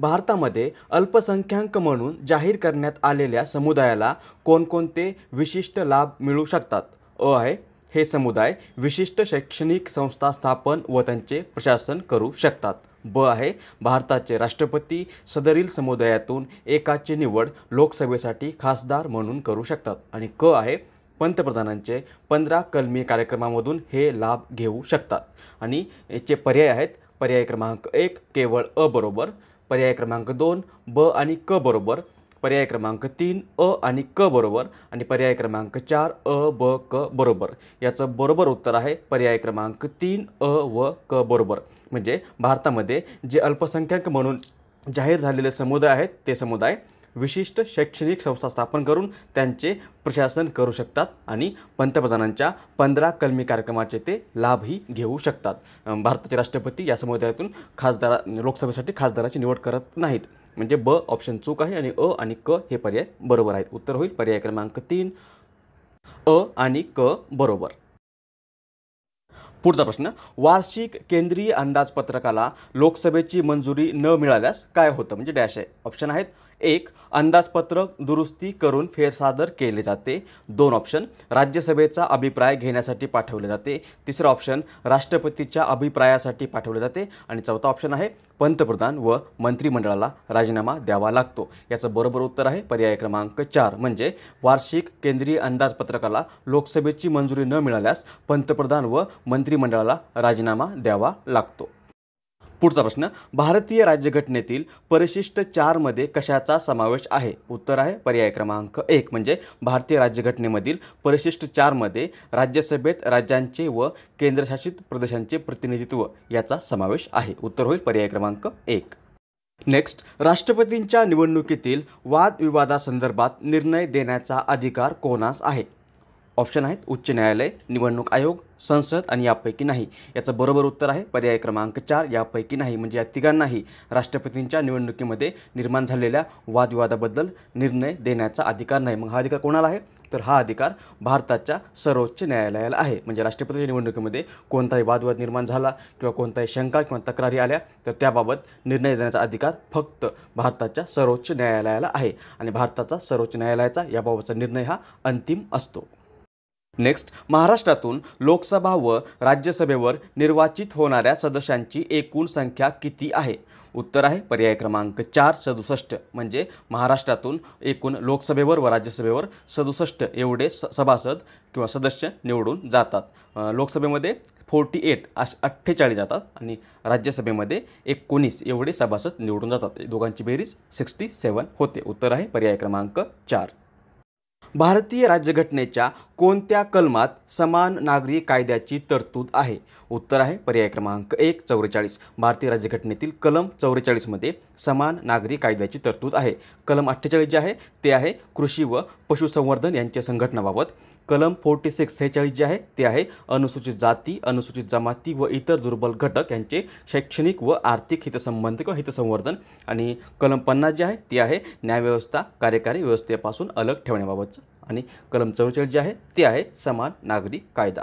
भारतामध्ये अल्पसंख्याक म्हणून जाहीर करण्यात आलेल्या समुदायाला कोणकोणते विशिष्ट लाभ मिळू शकतात अ आहे हे समुदाय विशिष्ट शैक्षणिक संस्था स्थापन व त्यांचे प्रशासन करू शकतात ब आहे भारताचे राष्ट्रपती सदरील समुदायातून एकाची निवड लोकसभेसाठी खासदार म्हणून करू शकतात आणि क आहे पंतप्रधानांचे पंधरा कलमी कार्यक्रमामधून हे लाभ घेऊ शकतात आणि याचे पर्याय आहेत पर्याय क्रमांक एक केवळ अ बरोबर पर्याय क्रमांक दोन ब आणि क बरोबर पर्याय क्रमांक तीन अ आणि क बरोबर आणि पर्याय क्रमांक चार अ ब क बरोबर याचं बरोबर उत्तर आहे पर्याय क्रमांक तीन अ व क बरोबर म्हणजे भारतामध्ये जे अल्पसंख्याक म्हणून जाहीर झालेले समुदाय आहेत ते समुदाय विशिष्ट शैक्षणिक संस्था स्थापन करून त्यांचे प्रशासन करू शकतात आणि पंतप्रधानांच्या पंधरा कलमी कार्यक्रमाचे ते लाभही घेऊ शकतात भारताचे राष्ट्रपती या समुदायातून खासदारा लोकसभेसाठी खासदाराची निवड करत नाहीत म्हणजे ब ऑप्शन चूक आहे आणि अ आणि क हे पर्याय बरोबर आहेत उत्तर होईल पर्याय क्रमांक तीन अ आणि क बरोबर पुढचा प्रश्न वार्षिक केंद्रीय अंदाजपत्रकाला लोकसभेची मंजुरी न मिळाल्यास काय होतं म्हणजे डॅश आहे ऑप्शन आहेत एक अंदाजपत्रक दुरुस्ती करून फेरसादर केले जाते दोन ऑप्शन राज्यसभेचा अभिप्राय घेण्यासाठी पाठवले जाते तिसरं ऑप्शन राष्ट्रपतीच्या अभिप्रायासाठी पाठवले जाते आणि चौथा ऑप्शन आहे पंतप्रधान व मंत्रिमंडळाला राजीनामा द्यावा लागतो याचं बरोबर उत्तर आहे पर्याय क्रमांक चार म्हणजे वार्षिक केंद्रीय अंदाजपत्रकाला लोकसभेची मंजुरी न मिळाल्यास पंतप्रधान व मंत्रिमंडळाला राजीनामा द्यावा लागतो पुढचा प्रश्न भारतीय राज्यघटनेतील परिशिष्ट चारमध्ये कशाचा समावेश आहे उत्तर आहे पर्याय क्रमांक एक म्हणजे भारतीय राज्यघटनेमधील परिशिष्ट चारमध्ये राज्यसभेत राज्यांचे व केंद्रशासित प्रदेशांचे प्रतिनिधित्व याचा समावेश आहे उत्तर होईल पर्याय क्रमांक एक नेक्स्ट राष्ट्रपतींच्या निवडणुकीतील वादविवादासंदर्भात निर्णय देण्याचा अधिकार कोणास आहे ऑप्शन आहेत उच्च न्यायालय निवडणूक आयोग संसद आणि यापैकी नाही याचं बरोबर उत्तर आहे पर्याय क्रमांक चार यापैकी नाही म्हणजे या तिघांनाही राष्ट्रपतींच्या निवडणुकीमध्ये निर्माण झालेल्या वादविवादाबद्दल निर्णय देण्याचा अधिकार नाही मग हा अधिकार कोणाला आहे तर हा अधिकार भारताच्या सर्वोच्च न्यायालयाला आहे म्हणजे राष्ट्रपतीच्या निवडणुकीमध्ये कोणताही वादवाद निर्माण झाला किंवा कोणताही शंका किंवा तक्रारी आल्या तर त्याबाबत निर्णय देण्याचा अधिकार फक्त भारताच्या सर्वोच्च न्यायालयाला आहे आणि भारताचा सर्वोच्च न्यायालयाचा याबाबतचा निर्णय हा अंतिम असतो नेक्स्ट महाराष्ट्रातून लोकसभा व राज्यसभेवर निर्वाचित होणाऱ्या सदस्यांची एकूण संख्या किती आहे उत्तर आहे पर्याय क्रमांक चार सदुसष्ट म्हणजे महाराष्ट्रातून एकूण लोकसभेवर व राज्यसभेवर सदुसष्ट एवढे स सभासद किंवा सदस्य निवडून जातात लोकसभेमध्ये फोर्टी एट अश अठ्ठेचाळीस जातात आणि राज्यसभेमध्ये एकोणीस एवढे सभासद निवडून जातात दोघांची बेरीज सिक्स्टी सेवन होते उत्तर आहे पर्याय क्रमांक चार भारतीय राज्यघटनेच्या कोणत्या कलमात समान नागरी कायद्याची तरतूद आहे उत्तर आहे पर्याय क्रमांक एक चौवेचाळीस भारतीय राज्यघटनेतील कलम चौवेचाळीसमध्ये समान नागरी कायद्याची तरतूद आहे कलम अठ्ठेचाळीस जे आहे ते आहे कृषी व पशुसंवर्धन यांच्या संघटनाबाबत कलम फोर्टी सिक्स सेहेचाळीस जे आहे ते आहे अनुसूचित जाती अनुसूचित जमाती व इतर दुर्बल घटक यांचे शैक्षणिक व आर्थिक हितसंबंध किंवा हितसंवर्धन आणि कलम पन्नास जे आहे ते आहे न्यायव्यवस्था कार्यकारी व्यवस्थेपासून अलग ठेवण्याबाबतचं आणि कलम चौवेचाळीस जे आहे ते आहे समान नागरी कायदा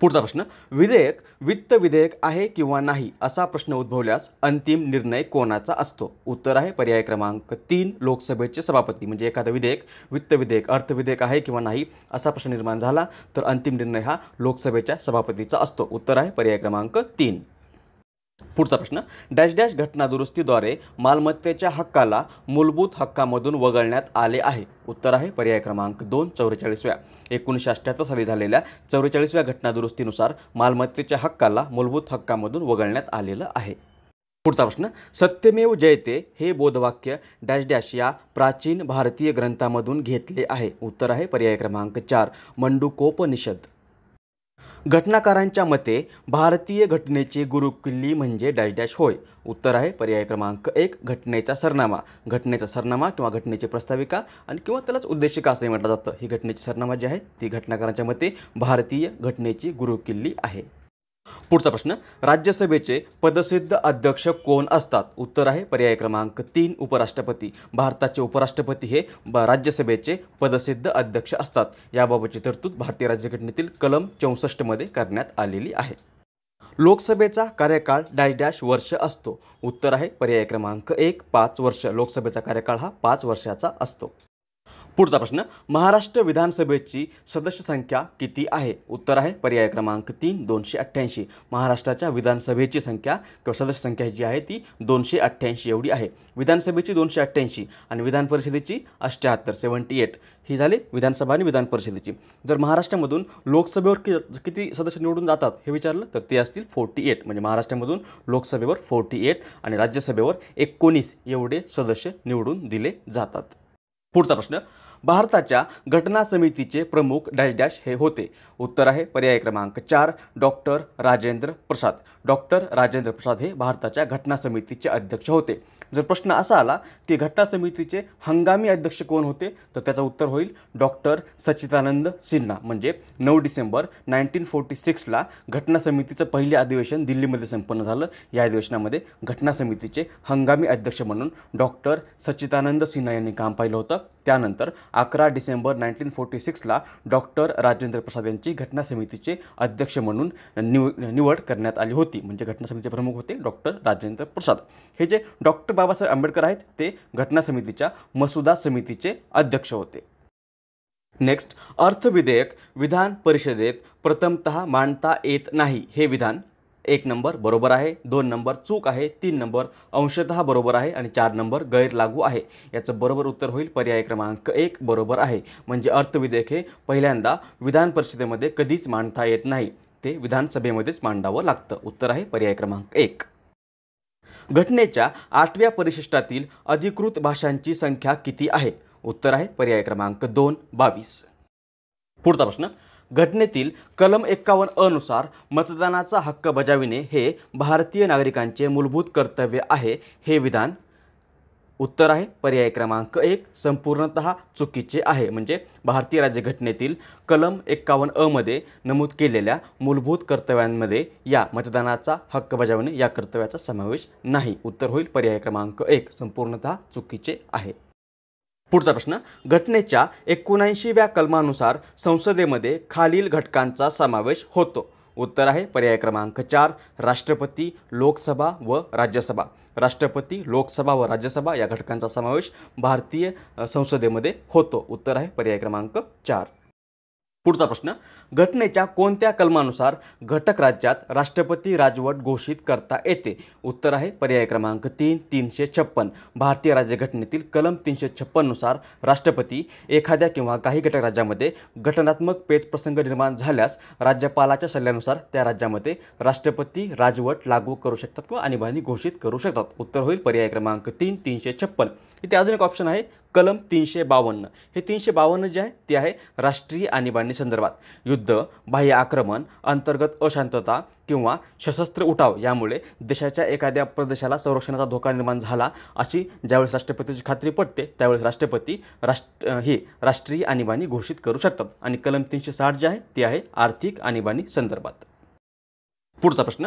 पुढचा प्रश्न विधेयक वित्त विधेयक आहे किंवा नाही असा प्रश्न उद्भवल्यास अंतिम निर्णय कोणाचा असतो उत्तर आहे पर्याय क्रमांक तीन लोकसभेचे सभापती म्हणजे एखादं विधेयक वित्त विधेयक अर्थ विधेयक आहे किंवा नाही असा प्रश्न निर्माण झाला तर अंतिम निर्णय हा लोकसभेच्या सभापतीचा असतो उत्तर आहे पर्याय क्रमांक तीन पुढचा प्रश्न डॅश डॅश घटना दुरुस्तीद्वारे मालमत्तेच्या हक्काला मूलभूत हक्कामधून वगळण्यात आले आहे उत्तर आहे पर्याय क्रमांक दोन चौवेचाळीसव्या एकोणीसशे अठ्ठ्याहत्तर साली झालेल्या चौवेचाळीसव्या घटनादुरुस्तीनुसार मालमत्तेच्या हक्काला मूलभूत हक्कामधून वगळण्यात आलेलं आहे पुढचा प्रश्न सत्यमेव जयते हे बोधवाक्य डॅश डॅश या प्राचीन भारतीय ग्रंथामधून घेतले आहे उत्तर आहे पर्याय क्रमांक चार मंडूकोपनिषद घटनाकारांच्या मते भारतीय घटनेचे गुरुकिल्ली म्हणजे डॅश डॅश होय उत्तर आहे पर्याय क्रमांक एक घटनेचा सरनामा घटनेचा सरनामा किंवा घटनेची प्रस्ताविका आणि किंवा त्यालाच उद्देशिका असं म्हटलं जातं ही घटनेची सरनामा जी आहे ती घटनाकारांच्या मते भारतीय घटनेची गुरुकिल्ली आहे पुढचा प्रश्न राज्यसभेचे पदसिद्ध अध्यक्ष कोण असतात उत्तर आहे पर्याय क्रमांक तीन उपराष्ट्रपती भारताचे उपराष्ट्रपती हे राज्यसभेचे पदसिद्ध अध्यक्ष असतात याबाबतची तरतूद भारतीय राज्यघटनेतील कलम चौसष्टमध्ये करण्यात आलेली आहे लोकसभेचा कार्यकाळ डॅश डॅश वर्ष असतो उत्तर आहे पर्याय क्रमांक एक पाच वर्ष लोकसभेचा कार्यकाळ हा पाच वर्षाचा असतो पुढचा प्रश्न महाराष्ट्र विधानसभेची सदस्य संख्या किती आहे उत्तर आहे पर्याय क्रमांक तीन दोनशे अठ्ठ्याऐंशी महाराष्ट्राच्या विधानसभेची संख्या किंवा सदस्य संख्या जी आहे ती दोनशे अठ्ठ्याऐंशी एवढी आहे विधानसभेची दोनशे अठ्ठ्याऐंशी आणि विधान परिषदेची अष्ट्याहत्तर सेवन्टी एट ही झाली विधानसभा आणि विधान परिषदेची जर महाराष्ट्रामधून लोकसभेवर किती सदस्य निवडून जातात हे विचारलं तर ते असतील फोर्टी एट म्हणजे महाराष्ट्रामधून लोकसभेवर फोर्टी एट आणि राज्यसभेवर एकोणीस एवढे सदस्य निवडून दिले जातात पुढचा प्रश्न भारताच्या घटना समितीचे प्रमुख डॅश डॅश हे होते उत्तर आहे पर्याय क्रमांक चार डॉक्टर राजेंद्र प्रसाद डॉक्टर राजेंद्र प्रसाद हे भारताच्या घटना समितीचे अध्यक्ष होते जर प्रश्न असा आला की घटना समितीचे हंगामी अध्यक्ष कोण होते तर त्याचं उत्तर होईल डॉक्टर सच्चिदानंद सिन्हा म्हणजे नऊ डिसेंबर नाईन्टीन फोर्टी सिक्सला घटना समितीचं पहिले अधिवेशन दिल्लीमध्ये संपन्न झालं या अधिवेशनामध्ये घटना समितीचे हंगामी अध्यक्ष म्हणून डॉक्टर सच्चिदानंद सिन्हा यांनी काम पाहिलं होतं त्यानंतर अकरा डिसेंबर नाईन्टीन फोर्टी सिक्सला डॉक्टर राजेंद्र प्रसाद यांची घटना समितीचे अध्यक्ष म्हणून निव निवड करण्यात आली होती म्हणजे घटना समितीचे प्रमुख होते डॉक्टर राजेंद्र प्रसाद हे जे डॉक्टर बाबासाहेब आंबेडकर आहेत ते घटना समितीच्या मसुदा समितीचे अध्यक्ष होते नेक्स्ट अर्थविधेयक विधान परिषदेत प्रथमत मांडता येत नाही हे विधान एक नंबर बरोबर आहे दोन नंबर चूक आहे तीन नंबर अंशतः बरोबर आहे आणि चार नंबर गैरलागू आहे याचं बरोबर उत्तर होईल पर्याय क्रमांक एक बरोबर आहे म्हणजे अर्थविधेयक हे पहिल्यांदा विधान परिषदेमध्ये कधीच मांडता येत नाही ते विधानसभेमध्येच मांडावं लागतं उत्तर आहे पर्याय क्रमांक एक घटनेच्या आठव्या परिशिष्टातील अधिकृत भाषांची संख्या किती आहे उत्तर आहे पर्याय क्रमांक दोन बावीस पुढचा प्रश्न घटनेतील कलम एक्कावन्न अनुसार मतदानाचा हक्क बजाविणे हे भारतीय नागरिकांचे मूलभूत कर्तव्य आहे हे विधान उत्तर आहे पर्याय क्रमांक एक संपूर्णत चुकीचे आहे म्हणजे भारतीय राज्यघटनेतील कलम एक्कावन्न अमध्ये नमूद केलेल्या मूलभूत कर्तव्यांमध्ये या मतदानाचा हक्क बजावणे या कर्तव्याचा समावेश नाही उत्तर होईल पर्याय क्रमांक एक संपूर्णत चुकीचे आहे पुढचा प्रश्न घटनेच्या एकोणऐंशीव्या कलमानुसार संसदेमध्ये खालील घटकांचा समावेश होतो उत्तर आहे पर्याय क्रमांक चार राष्ट्रपती लोकसभा व राज्यसभा राष्ट्रपती लोकसभा व राज्यसभा या घटकांचा समावेश भारतीय संसदेमध्ये होतो उत्तर आहे पर्याय क्रमांक चार पुढचा प्रश्न घटनेच्या कोणत्या कलमानुसार घटक राज्यात राष्ट्रपती राजवट घोषित करता येते उत्तर आहे पर्याय क्रमांक तीन तीनशे छप्पन भारतीय राज्यघटनेतील कलम तीनशे छप्पननुसार राष्ट्रपती एखाद्या किंवा काही घटक राज्यामध्ये घटनात्मक पेचप्रसंग निर्माण झाल्यास राज्यपालाच्या सल्ल्यानुसार त्या राज्यामध्ये राष्ट्रपती राजवट लागू करू शकतात किंवा आणीबाणी घोषित करू शकतात उत्तर होईल पर्याय क्रमांक तीन तीनशे छप्पन इथे अजून एक ऑप्शन आहे कलम तीनशे बावन्न हे तीनशे बावन्न जे आहे ते आहे राष्ट्रीय आणीबाणी संदर्भात युद्ध बाह्य आक्रमण अंतर्गत अशांतता किंवा सशस्त्र उठाव यामुळे देशाच्या एखाद्या प्रदेशाला संरक्षणाचा धोका निर्माण झाला अशी ज्यावेळेस राष्ट्रपतीची खात्री पडते त्यावेळेस राष्ट्रपती राष्ट्र ही राष्ट्रीय आणीबाणी घोषित करू शकतात आणि कलम तीनशे साठ जे आहे ते आहे आर्थिक आणीबाणी संदर्भात पुढचा प्रश्न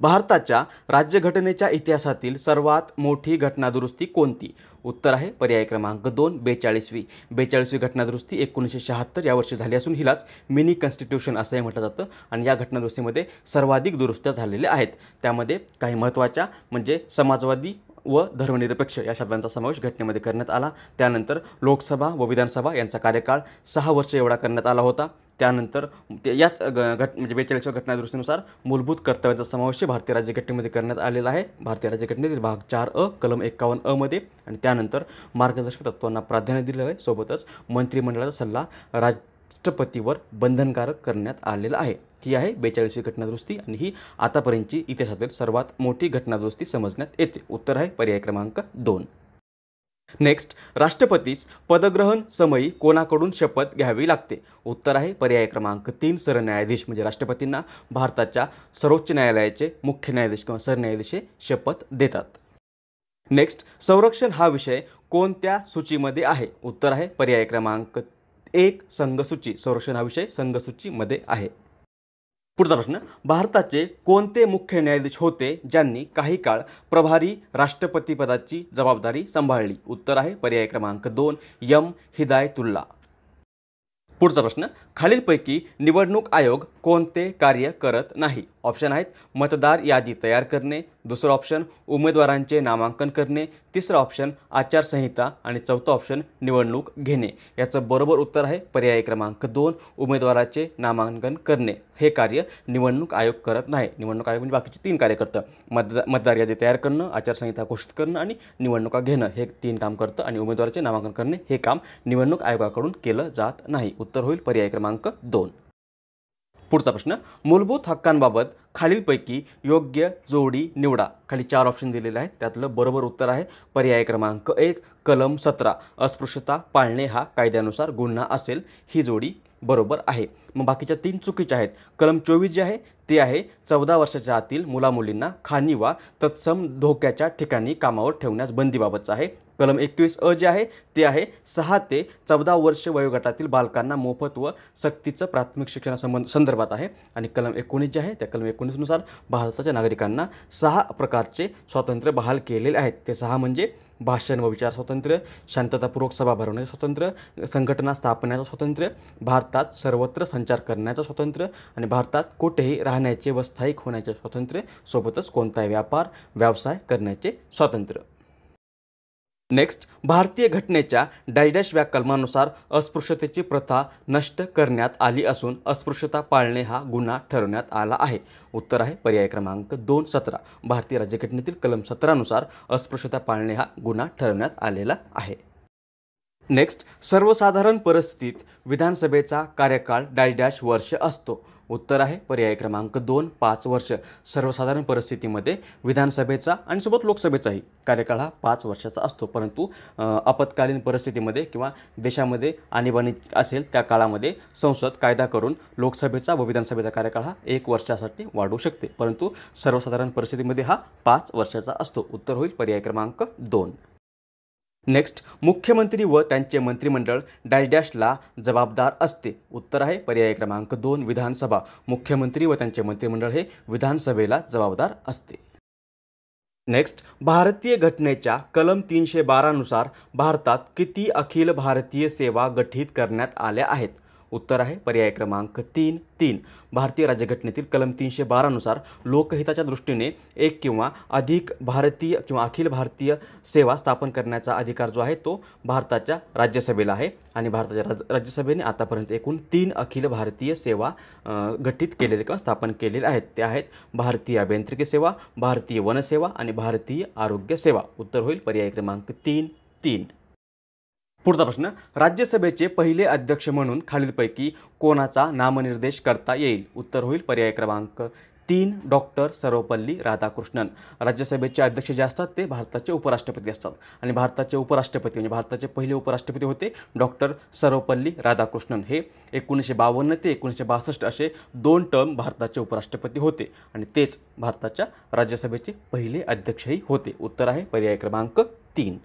भारताच्या राज्यघटनेच्या इतिहासातील सर्वात मोठी घटनादुरुस्ती कोणती उत्तर आहे पर्याय क्रमांक दोन बेचाळीसवी बेचाळीसवी घटनादुरुस्ती एकोणीसशे शहात्तर या वर्षी झाली असून हिलाच मिनी कॉन्स्टिट्यूशन असंही म्हटलं जातं आणि या घटनादुरुस्तीमध्ये सर्वाधिक दुरुस्त्या झालेल्या आहेत त्यामध्ये काही महत्त्वाच्या म्हणजे समाजवादी व धर्मनिरपेक्ष या शब्दांचा समावेश घटनेमध्ये करण्यात आला त्यानंतर लोकसभा व विधानसभा यांचा कार्यकाळ सहा वर्ष एवढा करण्यात आला होता त्यानंतर याच ग घट म्हणजे बेचाळीसव्या घटनादुरुस्तीनुसार मूलभूत कर्तव्याचा समावेश भारतीय राज्यघटनेमध्ये करण्यात आलेला आहे भारतीय राज्यघटनेतील भाग चार अ कलम एकावन्न अमध्ये आणि त्यानंतर मार्गदर्शक तत्त्वांना प्राधान्य दिलेलं आहे सोबतच मंत्रिमंडळाचा सल्ला राष्ट्रपतीवर बंधनकारक करण्यात आलेला आहे ही आहे बेचाळीसवी घटनादुरुस्ती आणि ही आतापर्यंतची इतिहासातील सर्वात मोठी घटनादुरुस्ती समजण्यात येते उत्तर आहे पर्याय क्रमांक दोन नेक्स्ट राष्ट्रपतीस पदग्रहण समयी कोणाकडून शपथ घ्यावी लागते उत्तर आहे पर्याय क्रमांक तीन सरन्यायाधीश म्हणजे राष्ट्रपतींना भारताच्या सर्वोच्च न्यायालयाचे मुख्य न्यायाधीश किंवा सरन्यायाधीश हे शपथ देतात नेक्स्ट संरक्षण हा विषय कोणत्या सूचीमध्ये आहे उत्तर आहे पर्याय क्रमांक एक संघसूची संरक्षण हा विषय संघसूचीमध्ये आहे पुढचा प्रश्न भारताचे कोणते मुख्य न्यायाधीश होते ज्यांनी काही काळ प्रभारी राष्ट्रपतीपदाची जबाबदारी सांभाळली उत्तर आहे पर्याय क्रमांक दोन यम हिदायतुल्ला पुढचा प्रश्न खालीलपैकी निवडणूक आयोग कोणते कार्य करत नाही ऑप्शन आहेत मतदार यादी तयार करणे दुसरं ऑप्शन उमेदवारांचे नामांकन करणे तिसरं ऑप्शन आचारसंहिता आणि चौथं ऑप्शन निवडणूक घेणे याचं बरोबर उत्तर आहे पर्याय क्रमांक दोन उमेदवाराचे नामांकन करणे हे कार्य निवडणूक आयोग करत नाही निवडणूक आयोग म्हणजे बाकीचे तीन कार्य करतं मतदा मतदार यादी तयार करणं आचारसंहिता घोषित करणं आणि निवडणुका घेणं हे तीन काम करतं आणि उमेदवाराचे नामांकन करणे हे काम निवडणूक आयोगाकडून केलं जात नाही उत्तर होईल पर्याय क्रमांक दोन पुढचा प्रश्न मूलभूत हक्कांबाबत खालीलपैकी योग्य जोडी निवडा खाली चार ऑप्शन दिलेले आहेत त्यातलं बरोबर उत्तर आहे पर्याय क्रमांक एक कलम सतरा अस्पृश्यता पाळणे हा कायद्यानुसार गुन्हा असेल ही जोडी बरोबर आहे मग बाकीच्या तीन चुकीच्या आहेत कलम चोवीस जे आहे ते आहे चौदा वर्षाच्या आतील मुलामुलींना खाणी वा तत्सम धोक्याच्या ठिकाणी कामावर ठेवण्यास बंदीबाबतचं आहे कलम एकवीस अ जे आहे ते आहे सहा ते चौदा वर्ष वयोगटातील बालकांना मोफत व सक्तीचं प्राथमिक शिक्षणासंबंध संदर्भात आहे आणि कलम एकोणीस जे आहे त्या कलम एकोणीसनुसार भारताच्या नागरिकांना सहा प्रकारचे स्वातंत्र्य बहाल केलेले आहेत ते सहा म्हणजे भाषण व विचार स्वातंत्र्य शांततापूर्वक सभा भरवण्याचं स्वातंत्र्य संघटना स्थापण्याचं स्वातंत्र्य भारतात सर्वत्र संचार करण्याचं स्वातंत्र्य आणि भारतात कुठेही राहण्याचे व स्थायिक होण्याचे स्वातंत्र्य सोबतच कोणताही व्यापार व्यवसाय करण्याचे स्वातंत्र्य नेक्स्ट भारतीय घटनेच्या डायडॅश व्या कलमानुसार अस्पृश्यतेची प्रथा नष्ट करण्यात आली असून अस्पृश्यता पाळणे हा गुन्हा ठरवण्यात आला आहे उत्तर आहे पर्याय क्रमांक दोन सतरा भारतीय राज्यघटनेतील कलम सतरानुसार अस्पृश्यता पाळणे हा गुन्हा ठरवण्यात आलेला आहे नेक्स्ट सर्वसाधारण परिस्थितीत विधानसभेचा कार्यकाळ डायडॅश वर्ष असतो उत्तर आहे पर्याय क्रमांक दोन पाच वर्ष सर्वसाधारण परिस्थितीमध्ये विधानसभेचा आणि सोबत लोकसभेचाही कार्यकाळ हा पाच वर्षाचा असतो परंतु आपत्कालीन परिस्थितीमध्ये किंवा देशामध्ये आणीबाणी असेल त्या काळामध्ये संसद कायदा करून लोकसभेचा व विधानसभेचा कार्यकाळ हा एक वर्षासाठी वाढू शकते परंतु सर्वसाधारण परिस्थितीमध्ये हा पाच वर्षाचा असतो उत्तर होईल पर्याय क्रमांक दोन नेक्स्ट मुख्यमंत्री व त्यांचे मंत्रिमंडळ डॅश जबाबदार असते उत्तर आहे पर्याय क्रमांक दोन विधानसभा मुख्यमंत्री व त्यांचे मंत्रिमंडळ हे विधानसभेला जबाबदार असते नेक्स्ट भारतीय घटनेच्या कलम तीनशे बारानुसार भारतात किती अखिल भारतीय सेवा गठीत करण्यात आल्या आहेत उत्तर आहे पर्याय क्रमांक तीन तीन भारतीय राज्यघटनेतील कलम तीनशे बारानुसार लोकहिताच्या दृष्टीने एक किंवा अधिक भारतीय किंवा अखिल भारतीय सेवा स्थापन करण्याचा अधिकार जो आहे तो भारताच्या राज्यसभेला आहे आणि भारताच्या राज राज्यसभेने आतापर्यंत एकूण तीन अखिल भारतीय सेवा गठीत केलेले किंवा स्थापन केलेले आहेत ते आहेत भारतीय अभियांत्रिकी सेवा भारतीय वनसेवा आणि भारतीय आरोग्य सेवा उत्तर होईल पर्याय क्रमांक तीन तीन पुढचा प्रश्न राज्यसभेचे पहिले अध्यक्ष म्हणून खालीलपैकी कोणाचा नामनिर्देश करता येईल उत्तर होईल पर्याय क्रमांक तीन डॉक्टर सर्वपल्ली राधाकृष्णन राज्यसभेचे अध्यक्ष जे असतात ते भारताचे उपराष्ट्रपती असतात आणि भारताचे उपराष्ट्रपती म्हणजे भारताचे पहिले उपराष्ट्रपती होते डॉक्टर सर्वपल्ली राधाकृष्णन हे एकोणीसशे बावन्न ते एकोणीसशे बासष्ट असे दोन टर्म भारताचे उपराष्ट्रपती होते आणि तेच भारताच्या राज्यसभेचे पहिले अध्यक्षही होते उत्तर आहे पर्याय क्रमांक तीन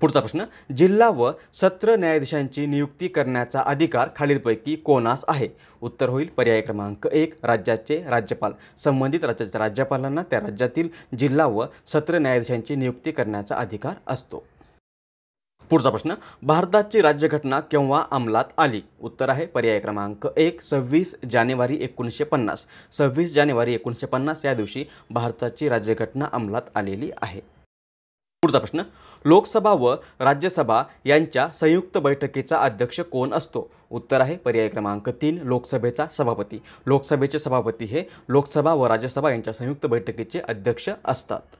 पुढचा प्रश्न जिल्हा व सत्र न्यायाधीशांची नियुक्ती करण्याचा अधिकार खालीलपैकी कोणास आहे उत्तर होईल पर्याय क्रमांक एक राज्याचे राज्यपाल संबंधित राज्याच्या राज्यपालांना त्या राज्यातील जिल्हा व सत्र न्यायाधीशांची नियुक्ती करण्याचा अधिकार असतो पुढचा प्रश्न भारताची राज्यघटना केव्हा अंमलात आली उत्तर आहे पर्याय क्रमांक एक सव्वीस जानेवारी एकोणीसशे पन्नास सव्वीस जानेवारी एकोणीसशे पन्नास या दिवशी भारताची राज्यघटना अंमलात आलेली आहे पुढचा प्रश्न लोकसभा व राज्यसभा यांच्या संयुक्त बैठकीचा अध्यक्ष कोण असतो उत्तर आहे पर्याय क्रमांक तीन लोकसभेचा सभापती लोकसभेचे सभापती हे लोकसभा व राज्यसभा यांच्या संयुक्त बैठकीचे अध्यक्ष असतात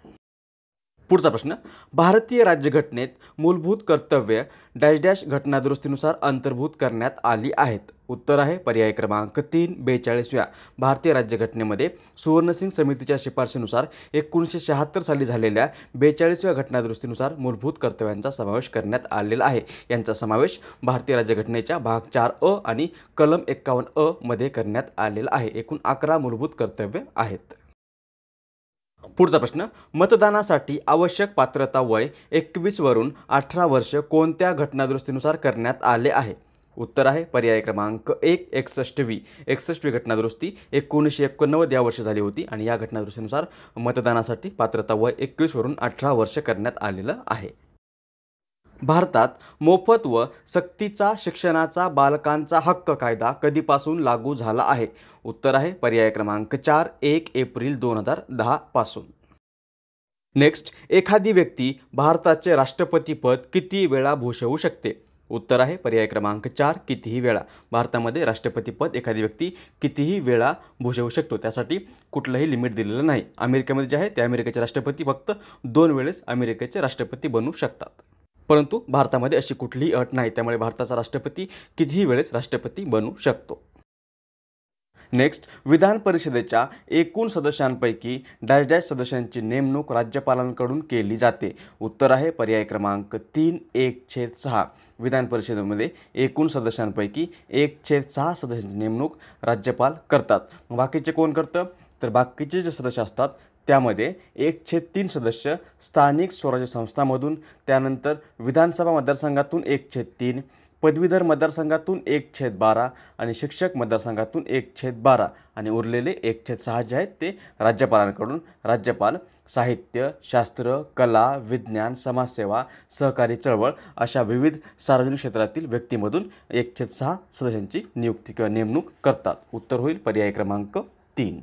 पुढचा प्रश्न भारतीय राज्यघटनेत मूलभूत कर्तव्य डॅश डॅश घटनादुरुस्तीनुसार अंतर्भूत करण्यात आली आहेत उत्तर आहे पर्याय क्रमांक तीन बेचाळीसव्या भारतीय राज्यघटनेमध्ये सुवर्णसिंग समितीच्या शिफारशीनुसार एकोणीसशे शहात्तर साली झालेल्या बेचाळीसव्या घटनादुरुस्तीनुसार मूलभूत कर्तव्यांचा समावेश करण्यात आलेला आहे यांचा समावेश भारतीय राज्यघटनेच्या भाग चार अ आणि कलम एक्कावन्न अ मध्ये करण्यात आलेला आहे एकूण अकरा मूलभूत कर्तव्य आहेत पुढचा प्रश्न मतदानासाठी आवश्यक पात्रता वय एकवीसवरून अठरा वर्ष कोणत्या घटनादुरुस्तीनुसार करण्यात आले आहे उत्तर आहे पर्याय क्रमांक एक एकसष्टवी एकसष्टवी घटनादुरुस्ती एकोणीसशे एकोणनव्वद या वर्षी झाली होती आणि या घटनादुरुस्तीनुसार मतदानासाठी पात्रता वय एकवीसवरून अठरा वर्ष करण्यात आलेलं आहे भारतात मोफत व सक्तीचा शिक्षणाचा बालकांचा हक्क कायदा कधीपासून लागू झाला आहे उत्तर आहे पर्याय क्रमांक चार एक एप्रिल दोन हजार दहापासून नेक्स्ट एखादी व्यक्ती भारताचे राष्ट्रपतीपद किती वेळा भूषवू शकते उत्तर आहे पर्याय क्रमांक चार कितीही वेळा भारतामध्ये राष्ट्रपतीपद एखादी व्यक्ती कितीही वेळा भूषवू शकतो त्यासाठी कुठलंही लिमिट दिलेलं नाही अमेरिकेमध्ये जे आहे ते अमेरिकेचे राष्ट्रपती फक्त दोन वेळेस अमेरिकेचे राष्ट्रपती बनू शकतात परंतु भारतामध्ये अशी कुठलीही अट नाही त्यामुळे भारताचा राष्ट्रपती कितीही वेळेस राष्ट्रपती बनू शकतो नेक्स्ट विधान परिषदेच्या एकूण सदस्यांपैकी डॅश डॅश सदस्यांची नेमणूक राज्यपालांकडून केली जाते उत्तर आहे पर्याय क्रमांक तीन एक छेद सहा विधान परिषदेमध्ये एकूण सदस्यांपैकी एक छेद सहा सदस्यांची नेमणूक राज्यपाल करतात बाकीचे कोण करतं तर बाकीचे जे सदस्य असतात त्यामध्ये छेद तीन सदस्य स्थानिक स्वराज्य संस्थांमधून त्यानंतर विधानसभा मतदारसंघातून छेद तीन पदवीधर मतदारसंघातून एक छेद बारा आणि शिक्षक मतदारसंघातून एक छेद बारा आणि उरलेले एक सहा जे आहेत ते राज्यपालांकडून राज्यपाल साहित्य शास्त्र कला विज्ञान समाजसेवा सहकारी चळवळ अशा विविध सार्वजनिक क्षेत्रातील व्यक्तीमधून एक सहा सदस्यांची नियुक्ती किंवा नेमणूक करतात उत्तर होईल पर्याय क्रमांक तीन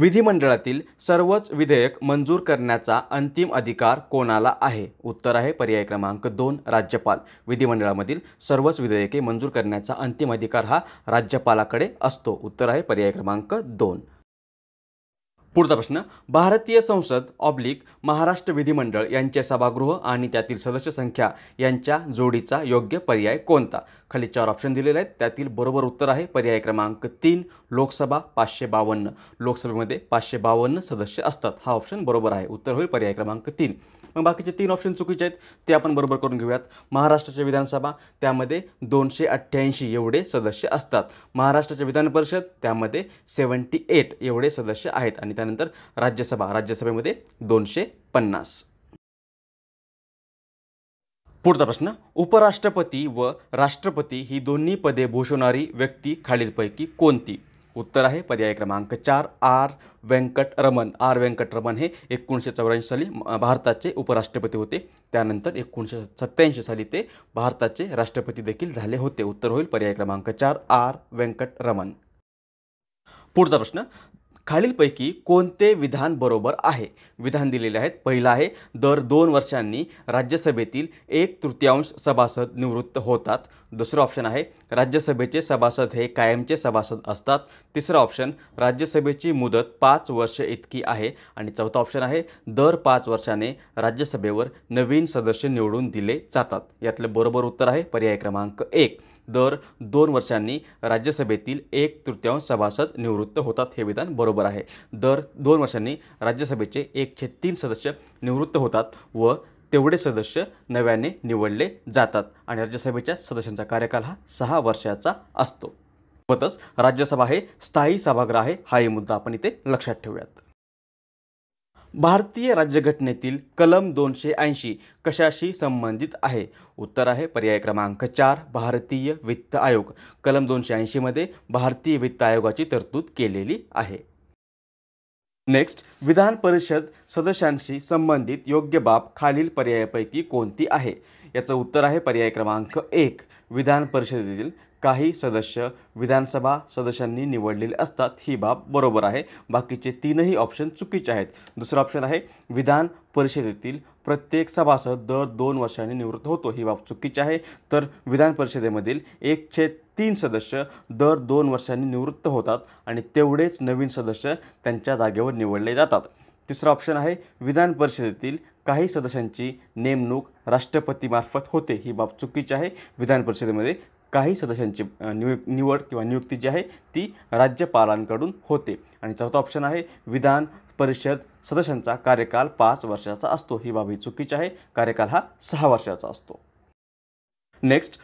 विधिमंडळातील सर्वच विधेयक मंजूर करण्याचा अंतिम अधिकार कोणाला आहे उत्तर आहे पर्याय क्रमांक दोन राज्यपाल विधिमंडळामधील सर्वच विधेयके मंजूर करण्याचा अंतिम अधिकार हा राज्यपालाकडे असतो उत्तर आहे पर्याय क्रमांक दोन पुढचा प्रश्न भारतीय संसद ऑब्लिक महाराष्ट्र विधिमंडळ यांचे सभागृह आणि त्यातील सदस्य संख्या यांच्या जोडीचा योग्य पर्याय कोणता खाली चार ऑप्शन दिलेले आहेत त्यातील बरोबर उत्तर आहे पर्याय क्रमांक तीन लोकसभा पाचशे बावन्न लोकसभेमध्ये पाचशे बावन्न सदस्य असतात हा ऑप्शन बरोबर आहे उत्तर होईल पर्याय क्रमांक तीन मग बाकीचे तीन ऑप्शन चुकीचे आहेत ते आपण बरोबर करून घेऊयात महाराष्ट्राच्या विधानसभा त्यामध्ये दोनशे अठ्ठ्याऐंशी एवढे सदस्य असतात महाराष्ट्राच्या विधान परिषद त्यामध्ये सेवन्टी एट एवढे सदस्य आहेत आणि त्यानंतर राज्यसभा राज्यसभेमध्ये दोनशे पन्नास पुढचा प्रश्न उपराष्ट्रपती व राष्ट्रपती ही दोन्ही पदे भूषवणारी व्यक्ती खालीलपैकी कोणती उत्तर आहे पर्याय क्रमांक चार आर रमन आर रमन हे एकोणीसशे चौऱ्याऐंशी साली भारताचे उपराष्ट्रपती होते त्यानंतर एकोणीसशे सत्त्याऐंशी साली ते भारताचे राष्ट्रपती देखील झाले होते उत्तर होईल पर्याय क्रमांक चार आर रमन पुढचा प्रश्न खालीलपैकी कोणते विधान बरोबर आहे विधान दिलेले आहेत पहिलं आहे दर दोन वर्षांनी राज्यसभेतील एक तृतीयांश सभासद निवृत्त होतात दुसरं ऑप्शन आहे राज्यसभेचे सभासद हे कायमचे सभासद असतात तिसरं ऑप्शन राज्यसभेची मुदत पाच वर्ष इतकी आहे आणि चौथा ऑप्शन आहे दर पाच वर्षाने राज्यसभेवर नवीन सदस्य निवडून दिले जातात यातलं बरोबर उत्तर आहे पर्याय क्रमांक एक दर दोन वर्षांनी राज्यसभेतील एक तृतीयांश सभासद निवृत्त होतात हे विधान बरोबर आहे दर दोन वर्षांनी राज्यसभेचे एकशे तीन सदस्य निवृत्त होतात व तेवढे सदस्य नव्याने निवडले जातात आणि राज्यसभेच्या सदस्यांचा कार्यकाल हा सहा वर्षाचा असतो सोबतच राज्यसभा हे स्थायी सभागृह आहे हाही मुद्दा आपण इथे लक्षात ठेवूयात भारतीय राज्यघटनेतील कलम दोनशे ऐंशी कशाशी संबंधित आहे उत्तर आहे पर्याय क्रमांक चार भारतीय वित्त आयोग कलम दोनशे ऐंशीमध्ये भारतीय वित्त आयोगाची तरतूद केलेली आहे नेक्स्ट विधान परिषद सदस्यांशी संबंधित योग्य बाब खालील पर्यायापैकी कोणती आहे याचं उत्तर आहे पर्याय क्रमांक एक विधान परिषदेतील काही सदस्य विधानसभा सदस्यांनी निवडलेले असतात ही बाब बरोबर आहे बाकीचे तीनही ऑप्शन चुकीचे आहेत दुसरं ऑप्शन आहे विधान परिषदेतील प्रत्येक सभासद दर दोन वर्षांनी निवृत्त होतो ही बाब चुकीची आहे तर विधान परिषदेमधील एकशे तीन सदस्य दर दोन वर्षांनी निवृत्त होतात आणि तेवढेच नवीन सदस्य त्यांच्या जागेवर निवडले जातात तिसरा ऑप्शन आहे विधान परिषदेतील काही सदस्यांची नेमणूक राष्ट्रपतीमार्फत होते ही बाब चुकीची आहे विधान परिषदेमध्ये काही सदस्यांची नियुक् निवड किंवा नियुक्ती जी आहे ती राज्यपालांकडून होते आणि चौथा ऑप्शन आहे विधान परिषद सदस्यांचा कार्यकाल पाच वर्षाचा असतो ही बाबी चुकीची आहे कार्यकाल हा सहा वर्षाचा असतो नेक्स्ट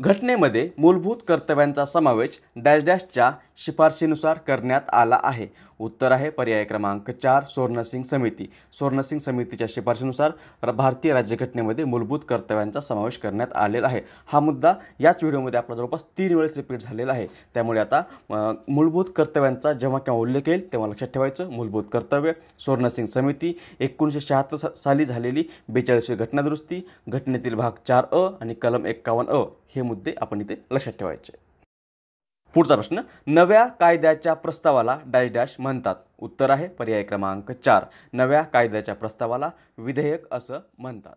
घटनेमध्ये मूलभूत कर्तव्यांचा समावेश डॅश डॅशच्या शिफारशीनुसार करण्यात आला आहे उत्तर आहे पर्याय क्रमांक चार स्वर्णसिंग समिती स्वर्णसिंग समितीच्या शिफारशीनुसार भारतीय राज्यघटनेमध्ये मूलभूत कर्तव्यांचा समावेश करण्यात आलेला आहे हा मुद्दा याच व्हिडिओमध्ये आपला जवळपास तीन वेळेस रिपीट झालेला आहे त्यामुळे आता मूलभूत कर्तव्यांचा जेव्हा केव्हा उल्लेख येईल तेव्हा लक्षात ठेवायचं मूलभूत कर्तव्य स्वर्णसिंग समिती एकोणीसशे शहात्तर साली झालेली बेचाळीसवी घटनादुरुस्ती घटनेतील भाग चार अ आणि कलम एक्कावन्न अ हे मुद्दे आपण इथे लक्षात ठेवायचे पुढचा प्रश्न नव्या कायद्याच्या प्रस्तावाला डॅश डॅश म्हणतात उत्तर आहे पर्याय क्रमांक चार नव्या कायद्याच्या प्रस्तावाला विधेयक असं म्हणतात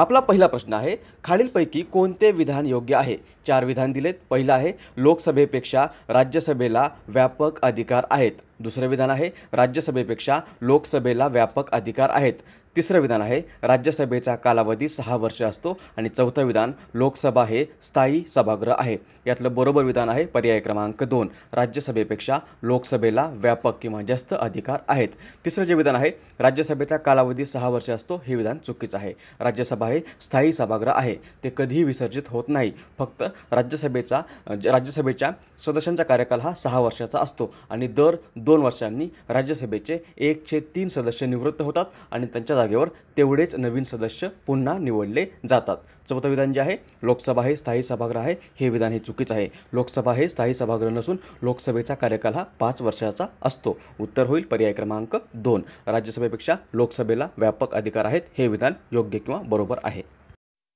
आपला पहिला प्रश्न आहे खालीलपैकी कोणते विधान योग्य आहे चार विधान दिलेत पहिलं आहे लोकसभेपेक्षा राज्यसभेला व्यापक अधिकार आहेत दुसरं विधान आहे राज्यसभेपेक्षा लोकसभेला व्यापक अधिकार आहेत तिसरं विधान आहे राज्यसभेचा कालावधी सहा वर्ष असतो आणि चौथं विधान लोकसभा हे स्थायी सभागृह आहे यातलं बरोबर विधान आहे पर्याय क्रमांक दोन राज्यसभेपेक्षा लोकसभेला व्यापक किंवा जास्त अधिकार आहेत तिसरं जे विधान आहे राज्यसभेचा कालावधी सहा वर्ष असतो हे विधान चुकीचं आहे राज्यसभा हे स्थायी सभागृह आहे ते कधीही विसर्जित होत नाही फक्त राज्यसभेचा राज्यसभेच्या सदस्यांचा कार्यकाल हा सहा वर्षाचा असतो आणि दर दोन वर्षांनी राज्यसभेचे एकशे तीन सदस्य निवृत्त होतात आणि त्यांच्या जागेवर तेवढेच नवीन सदस्य पुन्हा निवडले जातात चौथं विधान जे आहे लोकसभा हे स्थायी सभागृह आहे हे विधान हे चुकीचं आहे लोकसभा हे स्थायी सभागृह नसून लोकसभेचा कार्यकाल हा पाच वर्षाचा असतो उत्तर होईल पर्याय क्रमांक दोन राज्यसभेपेक्षा लोकसभेला व्यापक अधिकार आहेत हे विधान योग्य किंवा बरोबर आहे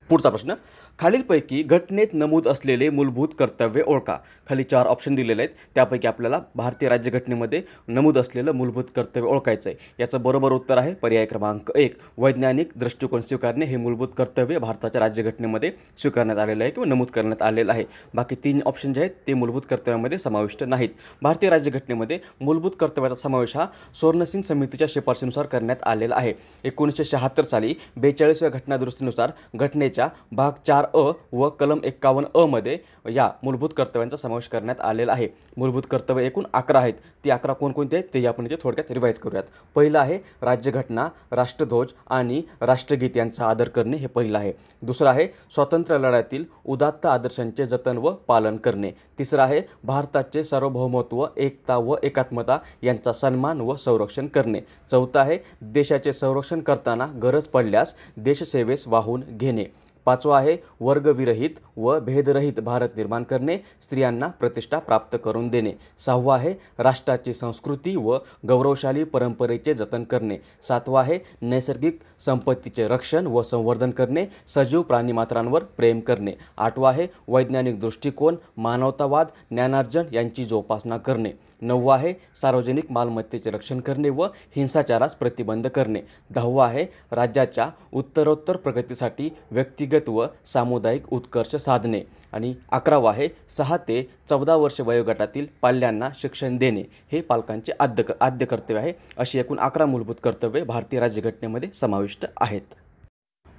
पुढचा प्रश्न खालीलपैकी घटनेत नमूद असलेले मूलभूत कर्तव्य ओळखा खाली चार ऑप्शन दिलेले आहेत त्यापैकी आपल्याला भारतीय राज्यघटनेमध्ये नमूद असलेलं मूलभूत कर्तव्य ओळखायचं आहे याचं बरोबर उत्तर आहे पर्याय क्रमांक एक वैज्ञानिक दृष्टिकोन स्वीकारणे हे मूलभूत कर्तव्य भारताच्या राज्यघटनेमध्ये स्वीकारण्यात आलेलं आहे किंवा नमूद करण्यात आलेलं आहे बाकी तीन ऑप्शन जे आहेत ते मूलभूत कर्तव्यामध्ये समाविष्ट नाहीत भारतीय राज्यघटनेमध्ये मूलभूत कर्तव्याचा समावेश हा स्वर्णसिंग समितीच्या शिफारशीनुसार करण्यात आलेला आहे एकोणीसशे शहात्तर साली बेचाळीसव्या घटनादुरुस्तीनुसार घटने संहितेच्या भाग चार अ व कलम एक्कावन्न अ मध्ये या मूलभूत कर्तव्यांचा समावेश करण्यात आलेला आहे मूलभूत कर्तव्य एकूण अकरा आहेत ती अकरा कोणकोणती आहेत ते आपण इथे थोडक्यात रिवाईज करूयात पहिलं आहे राज्यघटना राष्ट्रध्वज आणि राष्ट्रगीत यांचा आदर करणे हे पहिलं आहे दुसरं आहे स्वातंत्र्य लढ्यातील उदात्त आदर्शांचे जतन व पालन करणे तिसरं आहे भारताचे सार्वभौमत्व एकता व एकात्मता यांचा सन्मान व संरक्षण करणे चौथं आहे देशाचे संरक्षण करताना गरज पडल्यास देशसेवेस वाहून घेणे पाचवा आहे वर्गविरहित व भेदरहित भारत निर्माण करणे स्त्रियांना प्रतिष्ठा प्राप्त करून देणे सहावा आहे राष्ट्राची संस्कृती व गौरवशाली परंपरेचे जतन करणे सातवा आहे नैसर्गिक संपत्तीचे रक्षण व संवर्धन करणे सजीव प्राणीमात्रांवर प्रेम करणे आठवा आहे वैज्ञानिक दृष्टिकोन मानवतावाद ज्ञानार्जन यांची जोपासना करणे नववा आहे सार्वजनिक मालमत्तेचे रक्षण करणे व हिंसाचारास प्रतिबंध करणे दहावा आहे राज्याच्या उत्तरोत्तर प्रगतीसाठी व्यक्तिगत व्यक्तिगत सामुदायिक उत्कर्ष साधणे आणि अकरावं आहे सहा ते चौदा वर्ष वयोगटातील पाल्यांना शिक्षण देणे हे पालकांचे आद्य आद्य कर्तव्य आहे अशी एकूण अकरा मूलभूत कर्तव्ये भारतीय राज्यघटनेमध्ये समाविष्ट आहेत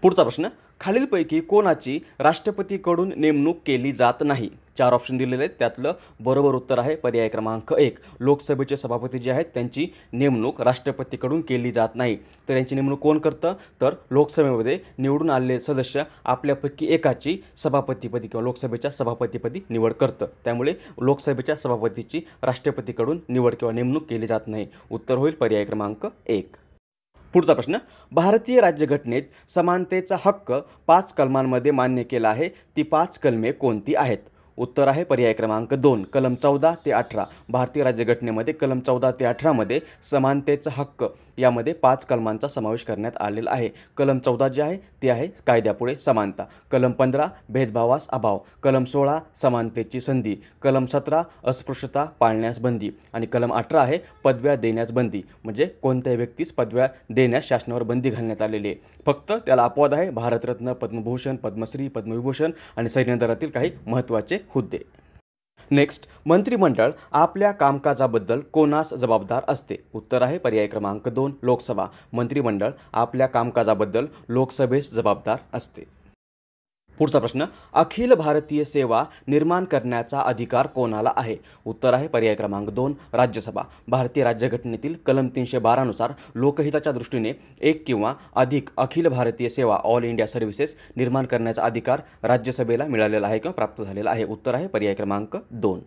पुढचा प्रश्न खालीलपैकी कोणाची राष्ट्रपतीकडून नेमणूक केली जात नाही चार ऑप्शन दिलेले आहेत त्यातलं बरोबर उत्तर आहे पर्याय क्रमांक एक लोकसभेचे सभापती जे आहेत त्यांची नेमणूक राष्ट्रपतीकडून केली जात नाही तर यांची नेमणूक कोण करतं तर लोकसभेमध्ये निवडून आलेले सदस्य आपल्यापैकी एकाची सभापतीपदी किंवा लोकसभेच्या सभापतीपदी निवड करतं त्यामुळे लोकसभेच्या सभापतीची राष्ट्रपतीकडून निवड किंवा नेमणूक केली जात नाही उत्तर होईल पर्याय क्रमांक एक पुढचा प्रश्न भारतीय राज्यघटनेत समानतेचा हक्क पाच कलमांमध्ये मान्य केला आहे ती पाच कलमे कोणती आहेत उत्तर आहे पर्याय क्रमांक दोन कलम चौदा ते अठरा भारतीय राज्यघटनेमध्ये कलम चौदा ते अठरामध्ये समानतेचा हक्क यामध्ये पाच कलमांचा समावेश करण्यात आलेला आहे कलम चौदा जे आहे ते आहे कायद्यापुढे समानता कलम पंधरा भेदभावास अभाव कलम सोळा समानतेची संधी कलम सतरा अस्पृश्यता पाळण्यास बंदी आणि कलम अठरा आहे पदव्या देण्यास बंदी म्हणजे कोणत्याही व्यक्तीस पदव्या देण्यास शासनावर बंदी घालण्यात आलेली आहे फक्त त्याला अपवाद आहे भारतरत्न पद्मभूषण पद्मश्री पद्मविभूषण आणि सैन्यदरातील काही महत्त्वाचे हुद्दे नेक्स्ट मंत्रिमंडळ आपल्या कामकाजाबद्दल कोणास जबाबदार असते उत्तर आहे पर्याय क्रमांक दोन लोकसभा मंत्रिमंडळ आपल्या कामकाजाबद्दल लोकसभेस जबाबदार असते पुढचा प्रश्न अखिल भारतीय सेवा निर्माण करण्याचा अधिकार कोणाला आहे उत्तर आहे पर्याय क्रमांक दोन राज्यसभा भारतीय राज्यघटनेतील कलम तीनशे बारानुसार लोकहिताच्या दृष्टीने एक किंवा अधिक अखिल भारतीय सेवा ऑल इंडिया सर्व्हिसेस निर्माण करण्याचा अधिकार राज्यसभेला मिळालेला आहे किंवा प्राप्त झालेला आहे उत्तर आहे पर्याय क्रमांक दोन